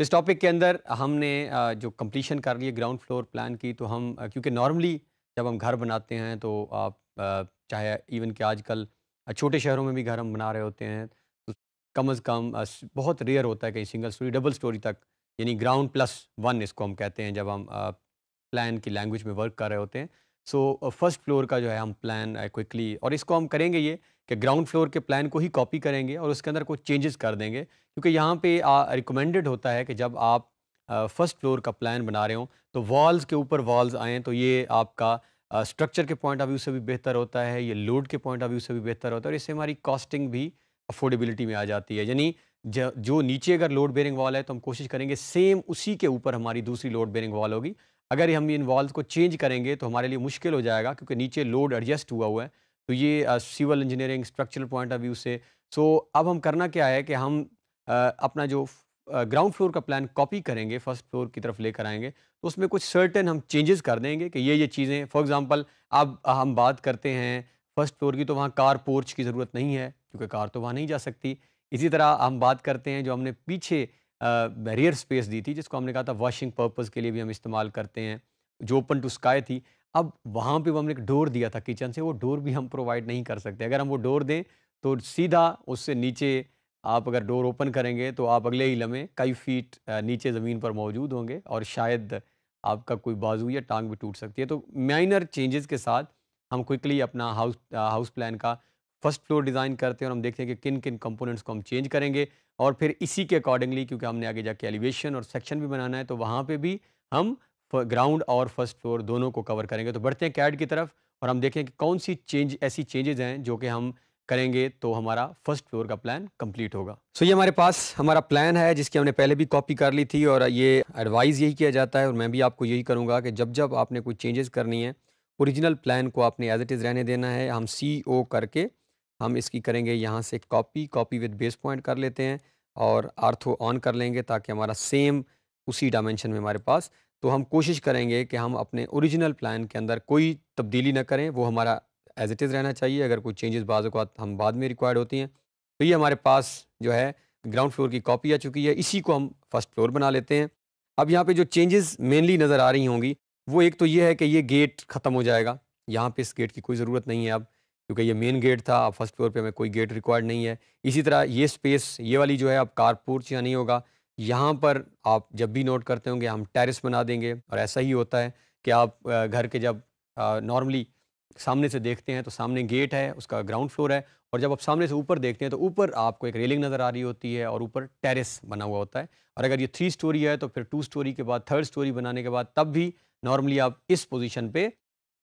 इस टॉपिक के अंदर हमने जो कंप्लीशन कर लिए ग्राउंड फ्लोर प्लान की तो हम क्योंकि नॉर्मली जब हम घर बनाते हैं तो आप चाहे इवन कि आजकल छोटे शहरों में भी घर हम बना रहे होते हैं कम अज़ कम बहुत रेयर होता है कहीं सिंगल स्टोरी डबल स्टोरी तक यानी ग्राउंड प्लस वन इसको हम कहते हैं जब हम प्लान की लैंग्वेज में वर्क कर रहे होते हैं सो फर्स्ट फ्लोर का जो है हम प्लान क्विकली और इसको हम करेंगे ये कि ग्राउंड फ्लोर के प्लान को ही कॉपी करेंगे और उसके अंदर कुछ चेंजेस कर देंगे क्योंकि यहाँ पे रिकमेंडेड होता है कि जब आप फर्स्ट फ्लोर का प्लान बना रहे हो तो वॉल्स के ऊपर वॉल्स आएँ तो ये आपका स्ट्रक्चर के पॉइंट ऑफ व्यू से भी बेहतर होता है ये लोड के पॉइंट ऑफ व्यू से भी बेहतर होता है और इससे हमारी कॉस्टिंग भी अफोर्डेबिलिटी में आ जाती है यानी जो नीचे अगर लोड बेरिंग वॉल है तो हम कोशिश करेंगे सेम उसी के ऊपर हमारी दूसरी लोड बेरिंग वॉल होगी अगर हम इन वॉल्स को चेंज करेंगे तो हमारे लिए मुश्किल हो जाएगा क्योंकि नीचे लोड एडजस्ट हुआ हुआ है तो ये civil engineering structural point of view से सो so, अब हम करना क्या है कि हम आ, अपना जो ग्राउंड फ्लोर का प्लान कॉपी करेंगे फर्स्ट फ्लोर की तरफ लेकर आएंगे तो उसमें कुछ सर्टन हम चेंजेस कर देंगे कि ये ये चीज़ें फॉर एग्ज़ाम्पल अब हम बात करते हैं फर्स्ट फ्लोर की तो वहाँ कार पोर्च की ज़रूरत नहीं है क्योंकि कार तो वहाँ नहीं जा सकती इसी तरह हम बात करते हैं जो हमने पीछे बैरियर स्पेस दी थी जिसको हमने कहा था वॉशिंग पर्पज़ के लिए भी हम इस्तेमाल करते हैं जो ओपन टू स्काई थी अब वहाँ पे हमने एक डोर दिया था किचन से वो डोर भी हम प्रोवाइड नहीं कर सकते अगर हम वो डोर दें तो सीधा उससे नीचे आप अगर डोर ओपन करेंगे तो आप अगले ही लम्हे कई फीट नीचे ज़मीन पर मौजूद होंगे और शायद आपका कोई बाजू या टांग भी टूट सकती है तो माइनर चेंजेस के साथ हम क्विकली अपना हाउस हाउस प्लान का फर्स्ट फ्लोर डिज़ाइन करते हैं और हम देखते हैं कि किन किन कंपोनेंट्स को हम चेंज करेंगे और फिर इसी के अकॉर्डिंगली क्योंकि हमने आगे जाके एलिवेशन और सेक्शन भी बनाना है तो वहाँ पर भी हम ग्राउंड और फर्स्ट फ्लोर दोनों को कवर करेंगे तो बढ़ते हैं कैड की तरफ और हम देखें कि कौन सी चेंज ऐसी चेंजेज हैं जो कि हम करेंगे तो हमारा फर्स्ट फ्लोर का प्लान कंप्लीट होगा सो so ये हमारे पास हमारा प्लान है जिसकी हमने पहले भी कॉपी कर ली थी और ये एडवाइस यही किया जाता है और मैं भी आपको यही करूँगा कि जब जब आपने कोई चेंजेस करनी है ओरिजिनल प्लान को आपने एज इट इज़ रहने देना है हम सी ओ करके हम इसकी करेंगे यहाँ से copy copy with base point कर लेते हैं और आर्थो ऑन कर लेंगे ताकि हमारा सेम उसी डायमेंशन में हमारे पास तो हम कोशिश करेंगे कि हम अपने ओरिजिनल प्लान के अंदर कोई तब्दीली ना करें वो हमारा एज इट इज़ रहना चाहिए अगर कोई चेंजेस बाद हम बाद में रिक्वायर्ड होती हैं तो ये हमारे पास जो है ग्राउंड फ्लोर की कॉपी आ चुकी है इसी को हम फर्स्ट फ्लोर बना लेते हैं अब यहाँ पर जो चेंजेस मेनली नज़र आ रही होंगी वो एक तो ये है कि ये गेट ख़त्म हो जाएगा यहाँ पर इस गेट की कोई ज़रूरत नहीं है अब क्योंकि ये मेन गेट था अब फर्स्ट फ्लोर पे हमें कोई गेट रिक्वायर्ड नहीं है इसी तरह ये स्पेस ये वाली जो है अब कारपोर्च या नहीं होगा यहाँ पर आप जब भी नोट करते होंगे हम टेरिस बना देंगे और ऐसा ही होता है कि आप घर के जब नॉर्मली सामने से देखते हैं तो सामने गेट है उसका ग्राउंड फ्लोर है और जब आप सामने से ऊपर देखते हैं तो ऊपर आपको एक रेलिंग नज़र आ रही होती है और ऊपर टेरिस बना हुआ होता है और अगर ये थ्री स्टोरी है तो फिर टू स्टोरी के बाद थर्ड स्टोरी बनाने के बाद तब भी नॉर्मली आप इस पोजीशन पे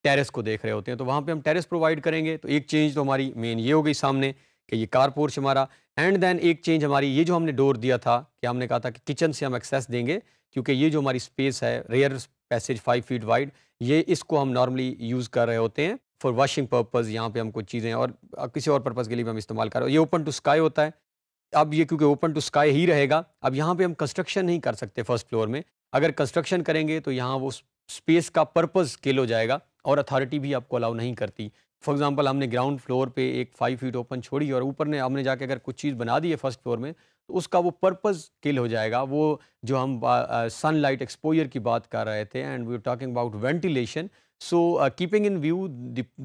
टेरेस को देख रहे होते हैं तो वहाँ पे हम टेरेस प्रोवाइड करेंगे तो एक चेंज तो हमारी मेन ये हो गई सामने कि ये कार पोर्च हमारा एंड देन एक चेंज हमारी ये जो हमने डोर दिया था कि हमने कहा था कि किचन से हम एक्सेस देंगे क्योंकि ये जो हमारी स्पेस है rear passage five feet wide ये इसको हम नॉर्मली यूज़ कर रहे होते हैं फॉर वॉशिंग पर्पज़ यहाँ पर हम कुछ चीज़ें और किसी और पर्पज़ के लिए भी हम इस्तेमाल कर रहे हैं ये ओपन टू स्काई होता है अब ये क्योंकि ओपन टू स्काई ही रहेगा अब यहाँ पर हम कंस्ट्रक्शन नहीं कर सकते फर्स्ट फ्लोर में अगर कंस्ट्रक्शन करेंगे तो यहाँ वो स्पेस का पर्पज़ किल हो जाएगा और अथॉरिटी भी आपको अलाउ नहीं करती फॉर एग्जांपल हमने ग्राउंड फ्लोर पे एक फाइव फीट ओपन छोड़ी और ऊपर ने हमने जाके अगर कुछ चीज़ बना दी है फर्स्ट फ्लोर में तो उसका वो पर्पज़ किल हो जाएगा वो जो हम सन लाइट एक्सपोजर की बात कर रहे थे and we talking about ventilation so keeping in view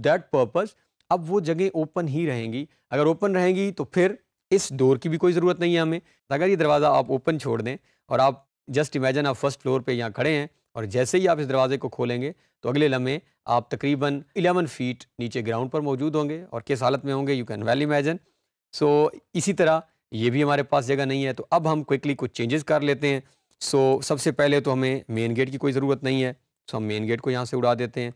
that purpose अब वो जगह ओपन ही रहेंगी अगर ओपन रहेंगी तो फिर इस डोर की भी कोई ज़रूरत नहीं है हमें अगर ये दरवाज़ा आप ओपन छोड़ दें और आप जस्ट इमेजन आप फर्स्ट फ्लोर पर यहाँ खड़े हैं और जैसे ही आप इस दरवाजे को खोलेंगे तो अगले लम्हे आप तकरीबन 11 फीट नीचे ग्राउंड पर मौजूद होंगे और किस हालत में होंगे you can well imagine so इसी तरह ये भी हमारे पास जगह नहीं है तो अब हम क्विकली कुछ चेंजेस कर लेते हैं सो so, सबसे पहले तो हमें मेन गेट की कोई ज़रूरत नहीं है सो तो so, हम मेन गेट को यहाँ से उड़ा देते हैं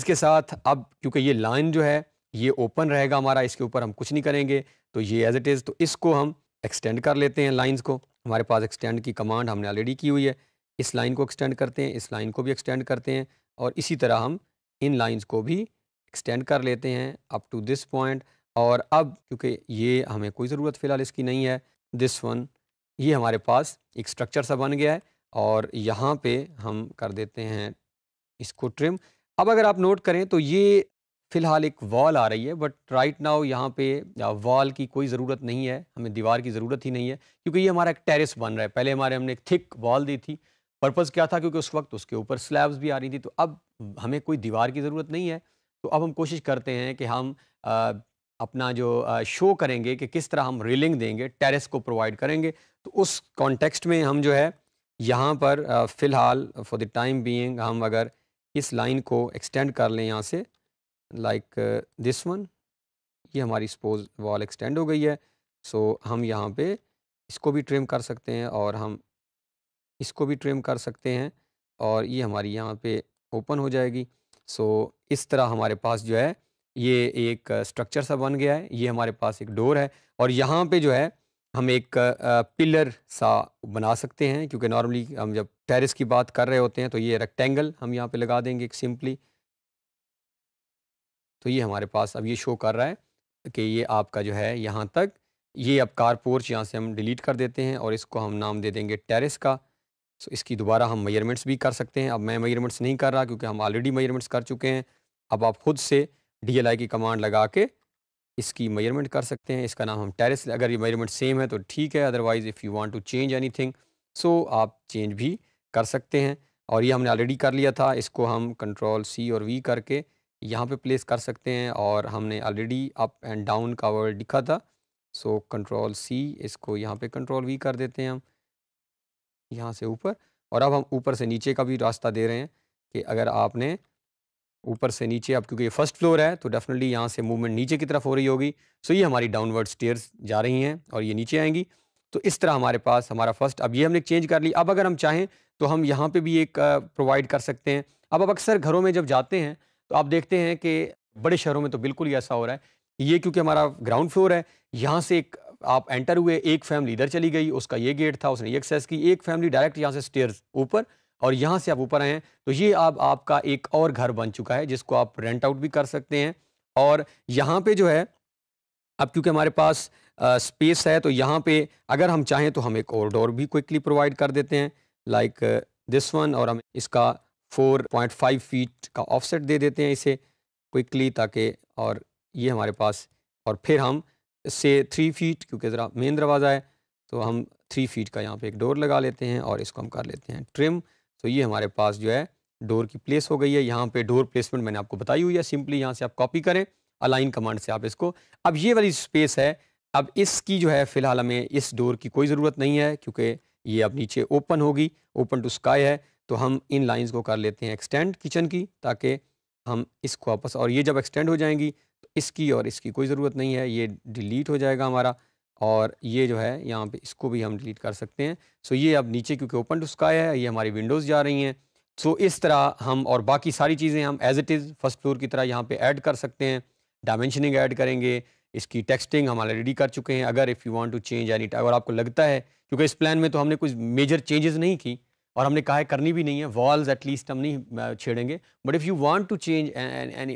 इसके साथ अब क्योंकि ये लाइन जो है ये ओपन रहेगा हमारा इसके ऊपर हम कुछ नहीं करेंगे तो ये एज इट इज़ तो इसको हम एक्सटेंड कर लेते हैं लाइन्स को हमारे पास एक्सटेंड की कमांड हमने ऑलरेडी की हुई है इस लाइन को एक्सटेंड करते हैं इस लाइन को भी एक्सटेंड करते हैं और इसी तरह हम इन लाइंस को भी एक्सटेंड कर लेते हैं अप टू दिस पॉइंट और अब क्योंकि ये हमें कोई ज़रूरत फ़िलहाल इसकी नहीं है दिस वन ये हमारे पास एक स्ट्रक्चर सा बन गया है और यहाँ पे हम कर देते हैं इसको ट्रिम अब अगर आप नोट करें तो ये फ़िलहाल एक वॉल आ रही है बट राइट नाउ यहाँ पे वॉल की कोई ज़रूरत नहीं है हमें दीवार की ज़रूरत ही नहीं है क्योंकि ये हमारा एक टेरिस बन रहा है पहले हमारे हमने एक थिक वॉल दी थी पर्पज़ क्या था क्योंकि उस वक्त उसके ऊपर स्लैब्स भी आ रही थी तो अब हमें कोई दीवार की ज़रूरत नहीं है तो अब हम कोशिश करते हैं कि हम आ, अपना जो आ, शो करेंगे कि किस तरह हम रेलिंग देंगे टेरेस को प्रोवाइड करेंगे तो उस कॉन्टेक्स्ट में हम जो है यहाँ पर फ़िलहाल फॉर द टाइम बीइंग हम अगर इस लाइन को एक्सटेंड कर लें यहाँ से लाइक दिस वन ये हमारी सपोज वॉल एक्सटेंड हो गई है सो so, हम यहाँ पे इसको भी ट्रिम कर सकते हैं और हम इसको भी ट्रिम कर सकते हैं और ये हमारी यहाँ पे ओपन हो जाएगी सो इस तरह हमारे पास जो है ये एक स्ट्रक्चर सा बन गया है ये हमारे पास एक डोर है और यहाँ पे जो है हम एक पिलर सा बना सकते हैं क्योंकि नॉर्मली हम जब टेरेस की बात कर रहे होते हैं तो ये रेक्टेंगल हम यहाँ पे लगा देंगे एक सिंपली तो ये हमारे पास अब ये शो कर रहा है कि ये आपका जो है यहाँ तक ये अब कार पोर्च यहाँ से हम डिलीट कर देते हैं और इसको हम नाम दे देंगे टेरिस का सो इसकी दोबारा हम मेजरमेंट्स भी कर सकते हैं अब मैं मेजरमेंट्स नहीं कर रहा क्योंकि हम ऑलरेडी मेजरमेंट्स कर चुके हैं अब आप खुद से डी एल आई की कमांड लगा के इसकी मेजरमेंट कर सकते हैं इसका नाम हम टेरिस अगर ये मेजरमेंट सेम है तो ठीक है otherwise if you want to change anything so आप चेंज भी कर सकते हैं और ये हमने ऑलरेडी कर लिया था इसको हम कंट्रोल सी और वी करके यहाँ पे प्लेस कर सकते हैं और हमने ऑलरेडी अप एंड डाउन का वर्ड लिखा था सो कंट्रोल सी इसको यहाँ पे कंट्रोल वी कर देते हैं हम यहाँ से ऊपर और अब हम ऊपर से नीचे का भी रास्ता दे रहे हैं कि अगर आपने ऊपर से नीचे अब क्योंकि ये फर्स्ट फ्लोर है तो डेफिनेटली यहाँ से मूवमेंट नीचे की तरफ हो रही होगी सो ये हमारी डाउनवर्ड स्टेयर्स जा रही हैं और ये नीचे आएंगी तो इस तरह हमारे पास हमारा फर्स्ट अब ये हमने चेंज कर ली अब अगर हम चाहें तो हम यहाँ पे भी एक प्रोवाइड कर सकते हैं अब अब अक्सर घरों में जब जाते हैं तो आप देखते हैं कि बड़े शहरों में तो बिल्कुल ही ऐसा हो रहा है ये क्योंकि हमारा ग्राउंड फ्लोर है यहाँ से एक आप एंटर हुए एक फैमिली इधर चली गई उसका ये गेट था उसने ये एक्सेस की एक फैमिली डायरेक्ट यहाँ से स्टेयर ऊपर और यहाँ से आप ऊपर आए हैं तो ये आप आपका एक और घर बन चुका है जिसको आप रेंट आउट भी कर सकते हैं और यहाँ पे जो है अब क्योंकि हमारे पास आ, स्पेस है तो यहाँ पे अगर हम चाहें तो हम एक और डोर भी क्विकली प्रोवाइड कर देते हैं लाइक दिस वन और हम इसका 4.5 फीट का ऑफसेट दे देते हैं इसे क्विकली ताकि और ये हमारे पास और फिर हम से थ्री फीट क्योंकि ज़रा मेन दरवाज़ा है तो हम थ्री फीट का यहाँ पे एक डोर लगा लेते हैं और इसको हम कर लेते हैं ट्रिम तो ये हमारे पास जो है डोर की प्लेस हो गई है यहाँ पे डोर प्लेसमेंट मैंने आपको बताई हुई है सिंपली यहाँ से आप कॉपी करें अलाइन कमांड से आप इसको अब ये वाली स्पेस है अब इसकी जो है फ़िलहाल हमें इस डोर की कोई ज़रूरत नहीं है क्योंकि ये अब नीचे ओपन होगी ओपन टू स्काई है तो हम इन लाइन्स को कर लेते हैं एक्सटेंड किचन की ताकि हम इसको वापस और ये जब एक्सटेंड हो जाएंगी इसकी और इसकी कोई ज़रूरत नहीं है ये डिलीट हो जाएगा हमारा और ये जो है यहाँ पे इसको भी हम डिलीट कर सकते हैं सो ये अब नीचे क्योंकि ओपन टू स्काई है ये हमारी विंडोज़ जा रही हैं सो इस तरह हम और बाकी सारी चीज़ें हम as it is first floor की तरह यहाँ पे ऐड कर सकते हैं डायमेंशनिंग ऐड करेंगे इसकी टेक्सटिंग हम ऑलरेडी कर चुके हैं अगर if you want to change any अगर आपको लगता है क्योंकि इस प्लान में तो हमने कुछ मेजर चेंजेस नहीं की और हमने कहा है करनी भी नहीं है वॉल्स एटलीस्ट हम नहीं छेड़ेंगे but if you want to change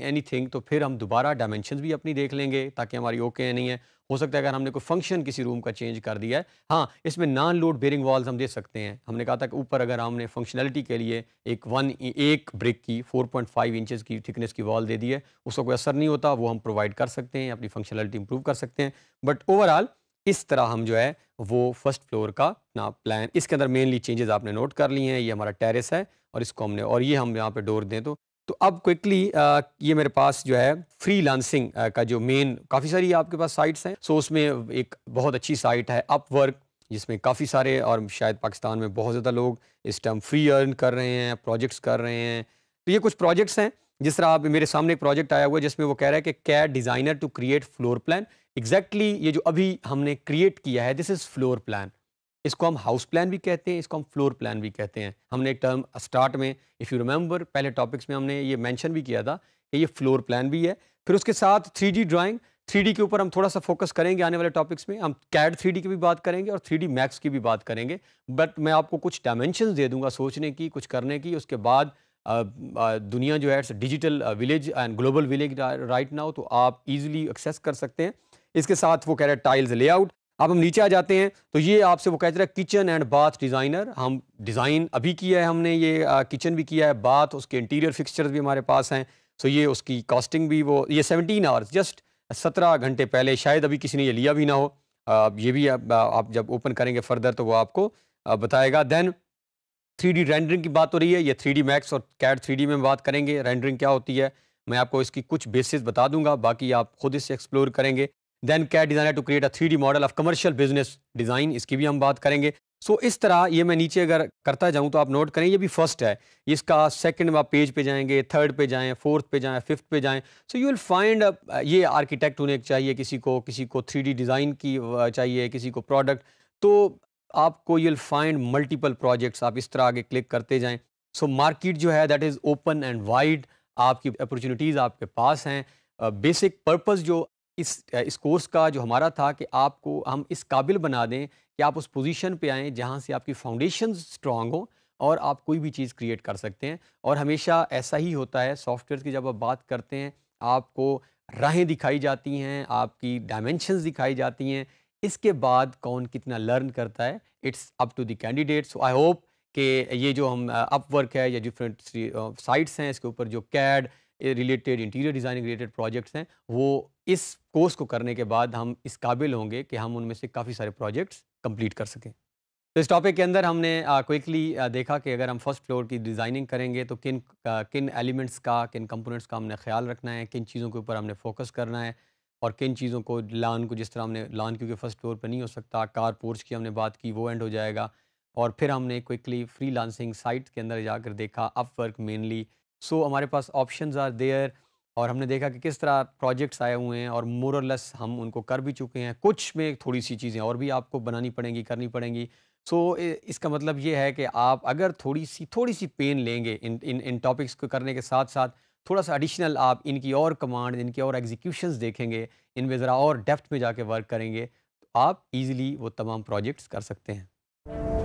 anything तो फिर हम दोबारा डायमेंशन भी अपनी देख लेंगे ताकि हमारी ओके okay नहीं है हो सकता है अगर हमने कोई फंक्शन किसी रूम का चेंज कर दिया है हाँ इसमें नॉन लोड बेरिंग वॉल्स हम दे सकते हैं हमने कहा था कि ऊपर अगर हमने फंक्शनलिटी के लिए एक वन एक ब्रिक की 4.5 पॉइंट की थिकनेस की वॉल दे दी है उसका कोई असर नहीं होता वो हम प्रोवाइड कर सकते हैं अपनी फंक्शनलिटी इंप्रूव कर सकते हैं बट ओवरऑल किस तरह हम जो है वो फर्स्ट फ्लोर का अपना प्लान इसके अंदर मेनली चेंजेस आपने नोट कर लिए हैं ये हमारा टेरेस है और इसको हमने और ये हम यहाँ पे डोर दें तो तो अब क्विकली ये मेरे पास जो है फ्री लांसिंग का जो मेन काफ़ी सारी आपके पास साइट्स हैं सो उसमें एक बहुत अच्छी साइट है अपवर्क जिसमें काफ़ी सारे और शायद पाकिस्तान में बहुत ज़्यादा लोग इस टाइम फ्री अर्न कर रहे हैं प्रोजेक्ट्स कर रहे हैं तो ये कुछ प्रोजेक्ट्स हैं जिस तरह आप मेरे सामने एक प्रोजेक्ट आया हुआ है जिसमें वो कह रहा है कि CAD designer to create floor plan exactly ये जो अभी हमने क्रिएट किया है दिस इज़ फ्लोर प्लान इसको हम हाउस प्लान भी कहते हैं इसको हम फ्लोर प्लान भी कहते हैं हमने एक टर्म स्टार्ट में इफ़ यू रिमेंबर पहले टॉपिक्स में हमने ये मैंशन भी किया था कि ये फ्लोर प्लान भी है फिर उसके साथ थ्री डी ड्राइंग थ्री के ऊपर हम थोड़ा सा फोकस करेंगे आने वाले टॉपिक्स में हम कैड थ्री की भी बात करेंगे और थ्री मैक्स की भी बात करेंगे बट मैं आपको कुछ डायमेंशन दे दूंगा सोचने की कुछ करने की उसके बाद दुनिया जो है it's digital village and global village right now तो आप इजीली एक्सेस कर सकते हैं इसके साथ वो कह रहा है टाइल्स लेआउट अब हम नीचे आ जाते हैं तो ये आपसे वो कह रहा है किचन एंड बाथ डिज़ाइनर हम डिज़ाइन अभी किया है हमने ये किचन भी किया है बाथ उसके इंटीरियर फिक्सचर्स भी हमारे पास हैं सो ये उसकी कॉस्टिंग भी वो ये सेवनटीन आवर्स जस्ट सत्रह घंटे पहले शायद अभी किसी ने ये लिया भी ना हो आप ये भी आप, आप जब ओपन करेंगे फर्दर तो वो आपको बताएगा देन थ्री रेंडरिंग की बात हो रही है या थ्री मैक्स और कैट थ्री में बात करेंगे रेंडरिंग क्या होती है मैं आपको इसकी कुछ बेसिस बता दूंगा बाकी आप खुद इसे एक्सप्लोर करेंगे then CAD designer to create a three model of commercial business design इसकी भी हम बात करेंगे सो so, इस तरह ये मैं नीचे अगर करता जाऊँ तो आप नोट करें ये भी फर्स्ट है इसका सेकंड आप पेज पे जाएंगे थर्ड पे जाएं फोर्थ पे जाएं फिफ्थ पे जाएं सो यू विल फाइंड ये आर्किटेक्ट उन्हें चाहिए किसी को किसी को थ्री डिज़ाइन की चाहिए किसी को प्रोडक्ट तो आपको यूल फाइंड मल्टीपल प्रोजेक्ट्स आप इस तरह आगे क्लिक करते जाएं सो so, मार्केट जो है that is open and wide आपकी अपॉर्चुनिटीज़ आपके पास हैं बेसिक पर्पस जो इस इस कोर्स का जो हमारा था कि आपको हम इस काबिल बना दें कि आप उस पोजीशन पे आएँ जहाँ से आपकी फाउंडेशन स्ट्रांग हो और आप कोई भी चीज़ क्रिएट कर सकते हैं और हमेशा ऐसा ही होता है सॉफ्टवेयर की जब आप बात करते हैं आपको राहें दिखाई जाती हैं आपकी डायमेंशंस दिखाई जाती हैं इसके बाद कौन कितना लर्न करता है it's up to the candidate so I hope कि ये जो हम अपवर्क है या डिफरेंट साइट्स हैं इसके ऊपर जो CAD related interior designing related projects हैं वो इस कोर्स को करने के बाद हम इस काबिल होंगे कि हम उनमें से काफ़ी सारे प्रोजेक्ट्स कंप्लीट कर सकें तो इस टॉपिक के अंदर हमने क्विकली देखा कि अगर हम फर्स्ट फ्लोर की डिज़ाइनिंग करेंगे तो किन किन एलिमेंट्स का किन कंपोनेंट्स का हमने ख्याल रखना है किन चीज़ों के ऊपर हमने फोकस करना है और किन चीज़ों को लान को जिस तरह हमने लान क्योंकि फ़र्स्ट फ्लोर पर नहीं हो सकता कार पोर्च की हमने बात की वो एंड हो जाएगा और फिर हमने क्विकली फ्री लांसिंग साइट के अंदर जाकर देखा अप वर्क मेनली सो हमारे पास ऑप्शन आर देयर और हमने देखा कि किस तरह प्रोजेक्ट्स आए हुए हैं और मोरलेस हम उनको कर भी चुके हैं कुछ में थोड़ी सी चीज़ें और भी आपको बनानी पड़ेंगी करनी पड़ेंगी सो so, इसका मतलब ये है कि आप अगर थोड़ी सी थोड़ी सी पेन लेंगे इन इन इन टॉपिक्स को करने के साथ साथ थोड़ा सा एडिशनल आप इनकी और कमांड इनकी और एग्जीक्यूशन देखेंगे इनमें ज़रा और डेप्थ में जाके वर्क करेंगे तो आप इजीली वो तमाम प्रोजेक्ट्स कर सकते हैं